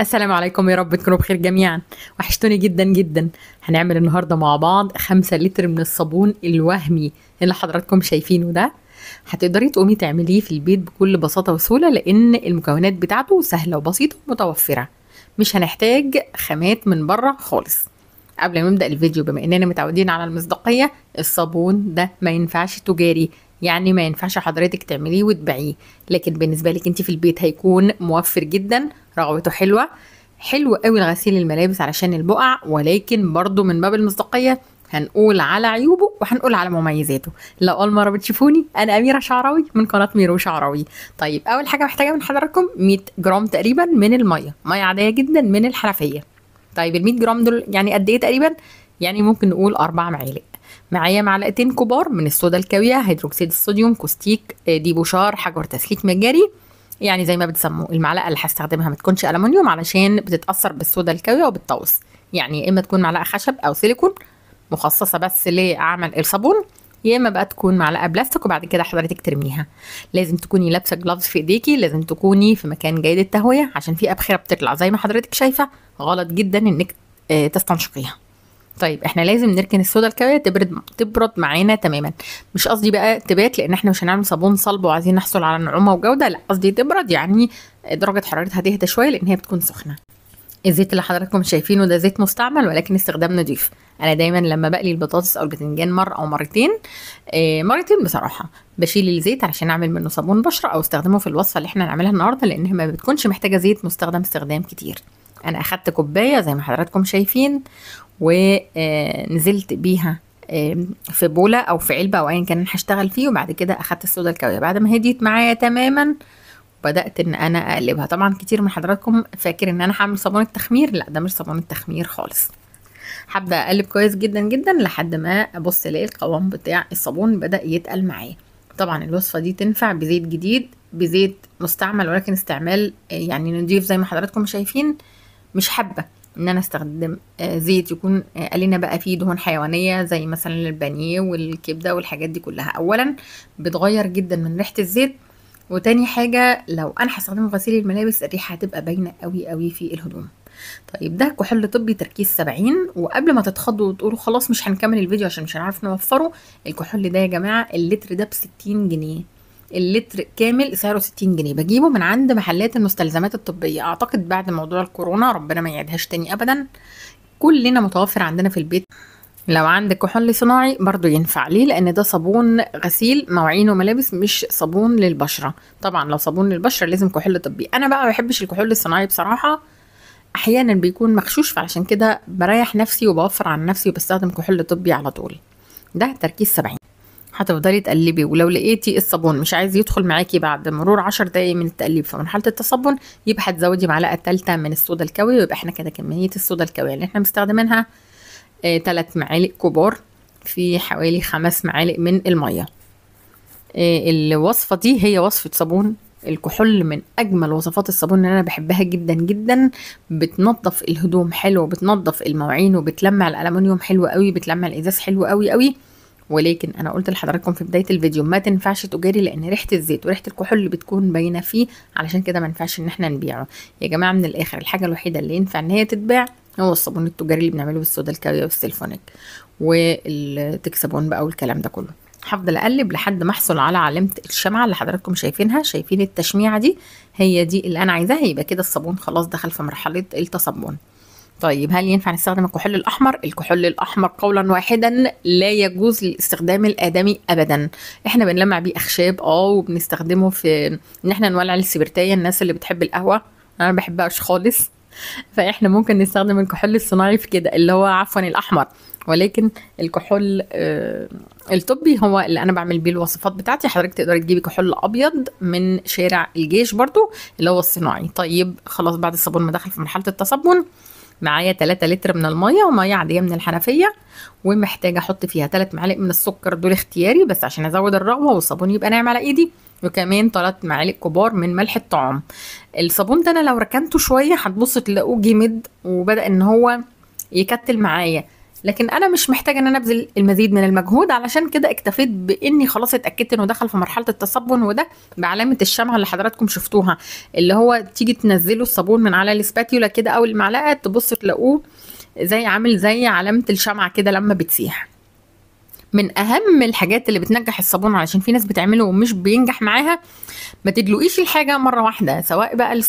السلام عليكم يا رب تكونوا بخير جميعا وحشتوني جدا جدا هنعمل النهارده مع بعض خمسة لتر من الصابون الوهمي اللي حضراتكم شايفينه ده هتقدري تقومي تعمليه في البيت بكل بساطه وسهوله لان المكونات بتاعته سهله وبسيطه ومتوفره مش هنحتاج خامات من بره خالص قبل ما نبدا الفيديو بما اننا متعودين على المصداقيه الصابون ده ما ينفعش تجاري يعني ما ينفعش حضرتك تعمليه وتبيعيه لكن بالنسبه لك انت في البيت هيكون موفر جدا رغوته حلوه حلو قوي لغسيل الملابس علشان البقع ولكن برضو من باب المصداقيه هنقول على عيوبه وهنقول على مميزاته لو اول مره بتشوفوني انا اميره شعراوي من قناه ميرو شعراوي طيب اول حاجه محتاجه من حضراتكم 100 جرام تقريبا من الميه ميه عاديه جدا من الحنفيه طيب ال 100 جرام دول يعني قد ايه تقريبا يعني ممكن نقول اربع معالق معايا معلقتين كبار من الصودا الكاويه هيدروكسيد الصوديوم كوستيك آه، ديبوشار حجر تسليك مجاري يعني زي ما بتسموه المعلقه اللي هستخدمها ما تكونش ألمونيوم علشان بتتاثر بالصودا الكاويه وبالطوس يعني يا اما تكون معلقه خشب او سيليكون مخصصه بس لعمل الصابون يا اما بقى تكون معلقه بلاستيك وبعد كده حضرتك ترميها لازم تكوني لابسه جلافز في ايديكي لازم تكوني في مكان جيد التهويه عشان في ابخره بتطلع زي ما حضرتك شايفه غلط جدا انك آه، تستنشقيها طيب احنا لازم نركن الصودا الكاويه تبرد تبرد معانا تماما مش قصدي بقى تبات لان احنا مش هنعمل صابون صلب وعايزين نحصل على نعومه وجوده لا قصدي تبرد يعني درجه حرارتها تهدى شويه لان هي بتكون سخنه الزيت اللي حضراتكم شايفينه ده زيت مستعمل ولكن استخدام نضيف انا دايما لما بقلي البطاطس او الباذنجان مره او مرتين ايه مرتين بصراحه بشيل الزيت علشان اعمل منه صابون بشره او استخدمه في الوصفه اللي احنا هنعملها النهارده لان ما بتكونش محتاجه زيت مستخدم استخدام كتير انا اخدت كوبايه زي ما حضراتكم شايفين ونزلت بيها في بوله او في علبه او ايا كان هشتغل فيه وبعد كده اخدت الصودا الكاويه بعد ما هديت معايا تماما بدات ان انا اقلبها طبعا كتير من حضراتكم فاكر ان انا هعمل صابون التخمير لا ده مش صابون التخمير خالص هبدا اقلب كويس جدا جدا لحد ما ابص الاقي القوام بتاع الصابون بدا يتقل معايا طبعا الوصفه دي تنفع بزيت جديد بزيت مستعمل ولكن استعمال آه، يعني نضيف زي ما حضراتكم شايفين مش حابه ان انا استخدم آه، زيت يكون آه، قالينا بقى فيه دهون حيوانيه زي مثلا البانيه والكبده والحاجات دي كلها اولا بتغير جدا من ريحه الزيت وتاني حاجه لو انا هستخدمه في غسيل الملابس الريحه هتبقى باينه قوي قوي في الهدوم طيب ده كحول طبي تركيز 70 وقبل ما تتخضوا وتقولوا خلاص مش هنكمل الفيديو عشان مش هنعرف نوفره الكحول ده يا جماعه اللتر ده ب 60 جنيه اللتر كامل سعره 60 جنيه بجيبه من عند محلات المستلزمات الطبيه اعتقد بعد موضوع الكورونا ربنا ما يعيدهاش تاني ابدا كلنا متوفر عندنا في البيت لو عندك كحول صناعي برضو ينفع ليه لان ده صابون غسيل مواعين وملابس مش صابون للبشره طبعا لو صابون للبشره لازم كحول طبي انا بقى ما بحبش الكحول الصناعي بصراحه احيانا بيكون مغشوش فعشان كده بريح نفسي وبوفر عن نفسي وبستخدم كحول طبي على طول ده تركيز 70 هتفضلي تقلبي ولو لقيتي الصابون مش عايز يدخل معاكي بعد مرور 10 دقايق من التقليب في مرحله التصبن يبقى هتزودي معلقه ثالثه من الصودا الكوي ويبقى احنا كده كميه الصودا الكوي اللي احنا مستخدمينها ثلاث آه، معالق كبار في حوالي خمس معالق من الميه آه، الوصفه دي هي وصفه صابون الكحول من اجمل وصفات الصابون اللي انا بحبها جدا جدا بتنظف الهدوم حلو بتنظف المواعين وبتلمع الالومنيوم حلو قوي بتلمع الازاز حلو قوي قوي ولكن انا قلت لحضراتكم في بدايه الفيديو ما تنفعش تجاري لان ريحه الزيت وريحه الكحول اللي بتكون باينه فيه علشان كده ما ينفعش ان احنا نبيعه يا جماعه من الاخر الحاجه الوحيده اللي ينفع ان هي تتباع هو الصابون التجاري اللي بنعمله بالصودا الكاويه والسيلفونيك والتكسابون بقى والكلام ده كله هفضل اقلب لحد ما احصل على علامه الشمعه اللي حضراتكم شايفينها شايفين التشميعه دي هي دي اللي انا عايزاها يبقى كده الصابون خلاص دخل في مرحله التصبن طيب هل ينفع نستخدم الكحول الاحمر الكحول الاحمر قولا واحدا لا يجوز للاستخدام الادمي ابدا احنا بنلمع بيه اخشاب اه وبنستخدمه في ان احنا نولع السبرتايه الناس اللي بتحب القهوه انا ما بحبهاش خالص فاحنا ممكن نستخدم الكحول الصناعي في كده اللي هو عفوا الاحمر ولكن الكحول آه الطبي هو اللي انا بعمل بيه الوصفات بتاعتي حضرتك تقدري تجيبي كحول ابيض من شارع الجيش برضو اللي هو الصناعي طيب خلاص بعد الصابون ما دخل في مرحله التصبن معايا 3 لتر من الميه وميه عاديه من الحنفيه ومحتاجه احط فيها 3 معالق من السكر دول اختياري بس عشان ازود الرغوه والصابون يبقى ناعم على ايدي وكمان 3 معالق كبار من ملح الطعام الصابون ده انا لو ركنته شويه هتبص تلاقوه جمد وبدا ان هو يكتل معايا لكن انا مش محتاجه ان انا ابذل المزيد من المجهود علشان كده اكتفيت باني خلاص اتاكدت انه دخل في مرحله التصبن وده بعلامه الشمعه اللي حضراتكم شفتوها اللي هو تيجي تنزلوا الصابون من على الاسباتيولا كده او المعلقه تبصوا تلاقوه زي عامل زي علامه الشمعه كده لما بتسيح من اهم الحاجات اللي بتنجح الصابون علشان في ناس بتعمله ومش بينجح معاها ما تدلقيش الحاجه مره واحده سواء بقى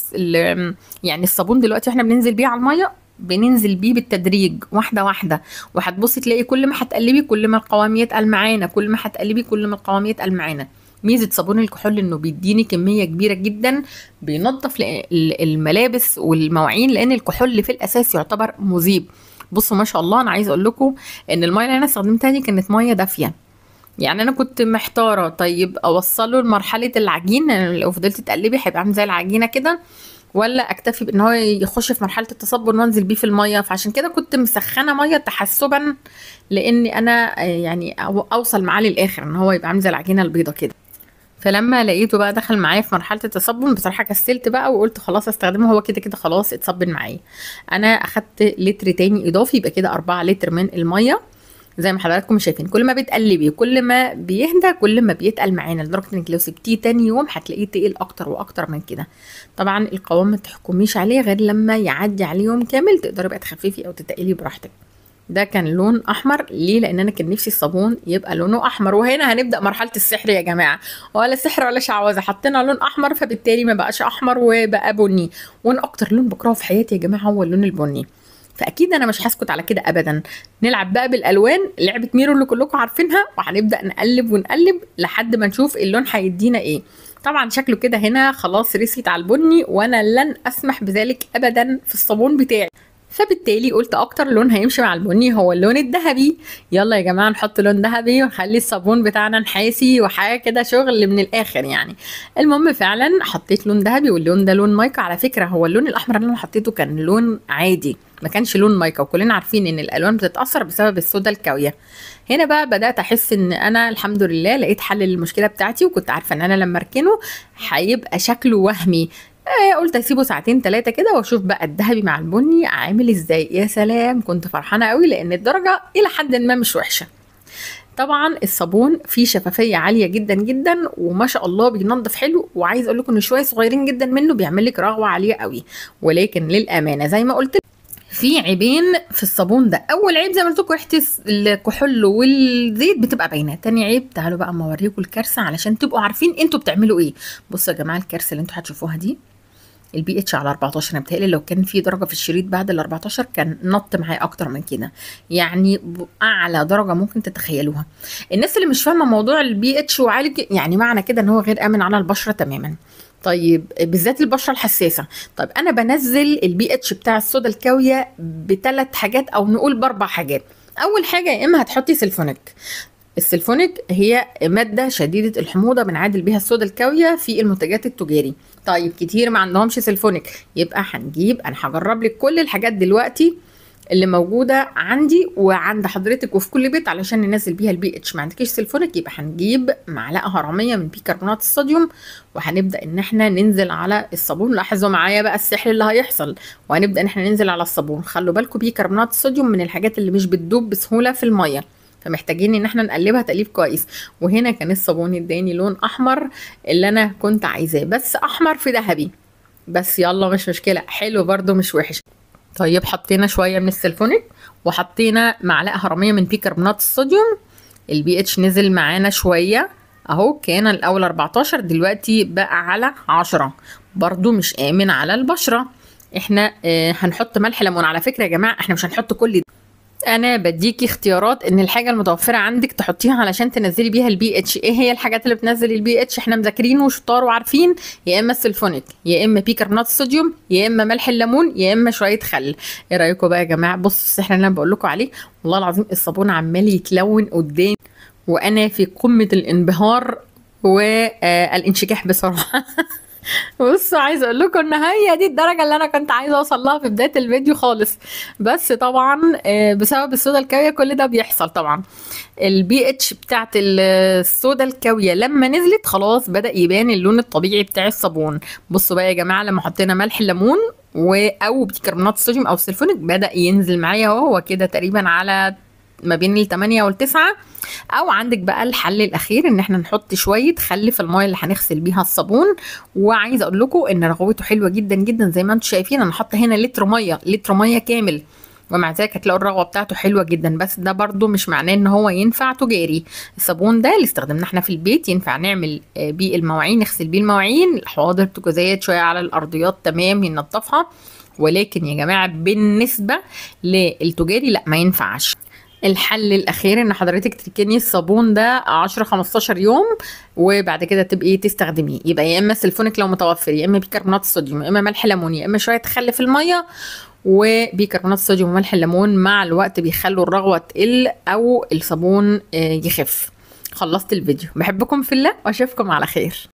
يعني الصابون دلوقتي احنا بننزل بيه على الميه بننزل بيه بالتدريج واحده واحده وهتبصي تلاقي كل ما هتقلبي كل ما القوام يتقل معانا كل ما هتقلبي كل ما القوام يتقل معانا ميزه صابون الكحول انه بيديني كميه كبيره جدا بينظف الملابس والمواعين لان الكحول في الاساس يعتبر مذيب بصوا ما شاء الله انا عايز اقول لكم ان الميه اللي انا استخدمتها دي كانت ميه دافيه يعني انا كنت محتاره طيب اوصله لمرحله العجين لو فضلت تقلبي هيبقى عامل زي العجينه كده ولا اكتفي بان هو يخش في مرحله التصبر وانزل بيه في الميه فعشان كده كنت مسخنه ميه تحسبا لاني انا آه، يعني اوصل معاه للاخر ان هو يبقى عامل زي العجينه البيضه كده فلما لقيته بقى دخل معايا في مرحله التصبن بصراحه كسلت بقى وقلت خلاص استخدمه هو كده كده خلاص اتصبن معايا انا اخدت لتر تاني اضافي يبقى كده 4 لتر من الميه زي ما حضراتكم شايفين كل ما بتقلبي كل ما بيهدى كل ما بيتقل معانا لدرجه انك لو سبتيه تاني يوم هتلاقيه تقيل اكتر واكتر من كده طبعا القوام ما تحكميش عليه غير لما يعدي عليه يوم كامل تقدري بقى تخففي او تتقلي براحتك ده كان لون احمر ليه لان انا كان نفسي الصابون يبقى لونه احمر وهنا هنبدا مرحله السحر يا جماعه ولا سحر ولا شعوذه حطينا لون احمر فبالتالي ما بقاش احمر وبقى بني وانا اكتر لون بكرهه في حياتي يا جماعه هو اللون البني فاكيد انا مش هسكت على كده ابدا نلعب بقى بالالوان لعبه ميرو اللي كلكم عارفينها وهنبدا نقلب ونقلب لحد ما نشوف اللون هيدينا ايه طبعا شكله كده هنا خلاص رسيت على البني وانا لن اسمح بذلك ابدا في الصابون بتاعي فبالتالي قلت اكتر لون هيمشي مع البني هو اللون الذهبي يلا يا جماعه نحط لون ذهبي ونخلي الصابون بتاعنا نحاسي وحاجه كده شغل من الاخر يعني المهم فعلا حطيت لون ذهبي واللون ده لون مايكا على فكره هو اللون الاحمر اللي انا حطيته كان لون عادي ما كانش لون مايكا وكلنا عارفين ان الالوان بتتاثر بسبب الصودا الكاويه هنا بقى بدات احس ان انا الحمد لله لقيت حل للمشكله بتاعتي وكنت عارفه ان انا لما اركنه هيبقى شكله وهمي ايه قلت اسيبه ساعتين ثلاثه كده واشوف بقى الذهبي مع البني عامل ازاي يا سلام كنت فرحانه قوي لان الدرجه الى حد ما مش وحشه طبعا الصابون فيه شفافيه عاليه جدا جدا وما شاء الله بينظف حلو وعايز اقول لكم ان شويه صغيرين جدا منه بيعمل لك رغوه عاليه قوي ولكن للامانه زي ما قلت في عيبين في الصابون ده اول عيب زي ما قلت لكم ريحه الكحول والزيت بتبقى باينه تاني عيب تعالوا بقى اما اوريكم الكارثه علشان تبقوا عارفين انتوا بتعملوا ايه بصوا يا جماعه الكارثه اللي انتوا هتشوفوها دي البي اتش على 14 انا بتهيألي لو كان في درجه في الشريط بعد ال 14 كان نط معايا اكتر من كده يعني اعلى درجه ممكن تتخيلوها الناس اللي مش فاهمه موضوع البي اتش وعالج يعني معنى كده ان هو غير امن على البشره تماما طيب بالذات البشره الحساسه طيب انا بنزل البي اتش بتاع الصودا الكاويه بثلاث حاجات او نقول باربع حاجات اول حاجه يا اما هتحطي سلفونيك السلفونيك هي ماده شديده الحموضه بنعادل بها الصودا الكاويه في المنتجات التجاري طيب كتير ما عندهمش سيلفونيك يبقى هنجيب انا هجرب لك كل الحاجات دلوقتي اللي موجوده عندي وعند حضرتك وفي كل بيت علشان ننزل بيها البي اتش ما عندكيش سيلفونيك يبقى هنجيب معلقه هرميه من بيكربونات الصوديوم وهنبدا ان احنا ننزل على الصابون لاحظوا معايا بقى السحر اللي هيحصل وهنبدا ان احنا ننزل على الصابون خلوا بالكم بيكربونات الصوديوم من الحاجات اللي مش بتدوب بسهوله في الميه فمحتاجين ان احنا نقلبها تقليب كويس وهنا كان الصابون اداني لون احمر اللي انا كنت عايزاه بس احمر في ذهبي بس يلا مش مشكله حلو برده مش وحش طيب حطينا شويه من السلفونيك وحطينا معلقه هرميه من بيكربونات الصوديوم البي اتش نزل معانا شويه اهو كان الاول 14 دلوقتي بقى على 10 برده مش امن على البشره احنا آه هنحط ملح ليمون على فكره يا جماعه احنا مش هنحط كل ده انا بديكي اختيارات ان الحاجه المتوفره عندك تحطيها علشان تنزلي بيها البي اتش ايه هي الحاجات اللي بتنزل البي اتش احنا مذاكرين وشطار وعارفين يا اما السلفونيك يا اما بيكربونات الصوديوم يا اما ملح الليمون يا اما شويه خل ايه رايكم بقى يا جماعه بص السحر اللي انا بقول لكم عليه والله العظيم الصابون عمال يتلون قدامي وانا في قمه الانبهار والانشكاح آه، بصراحه بصوا عايز اقول لكم ان هي دي الدرجه اللي انا كنت عايزه اوصل لها في بدايه الفيديو خالص بس طبعا آه، بسبب الصودا الكاويه كل ده بيحصل طبعا البي اتش بتاعت الصودا الكاويه لما نزلت خلاص بدا يبان اللون الطبيعي بتاع الصابون بصوا بقى يا جماعه لما حطينا ملح الليمون او بيكربونات الصوديوم او السلفونيك بدا ينزل معايا اهو هو كده تقريبا على ما بين الثمانية والتسعة او عندك بقى الحل الاخير ان احنا نحط شويه خل في المايه اللي هنغسل بيها الصابون وعايزه اقول لكم ان رغوته حلوه جدا جدا زي ما انتم شايفين انا حاطه هنا لتر ميه لتر ميه كامل ومع ذلك هتلاقوا الرغوه بتاعته حلوه جدا بس ده برده مش معناه ان هو ينفع تجاري الصابون ده اللي استخدمناه احنا في البيت ينفع نعمل آه، بيه المواعين نغسل بيه المواعين الحواضر بتجازيات شويه على الارضيات تمام ينظفها ولكن يا جماعه بالنسبه للتجاري لا ما ينفعش الحل الاخير ان حضرتك تركني الصابون ده 10 15 يوم وبعد كده تبقي تستخدميه يبقى يا اما سلفونك لو متوفر يا اما بيكربونات الصوديوم يا اما ملح ليمون يا اما شويه خل في الميه وبيكربونات الصوديوم وملح الليمون مع الوقت بيخلوا الرغوه تقل او الصابون آه، يخف خلصت الفيديو بحبكم في الله واشوفكم على خير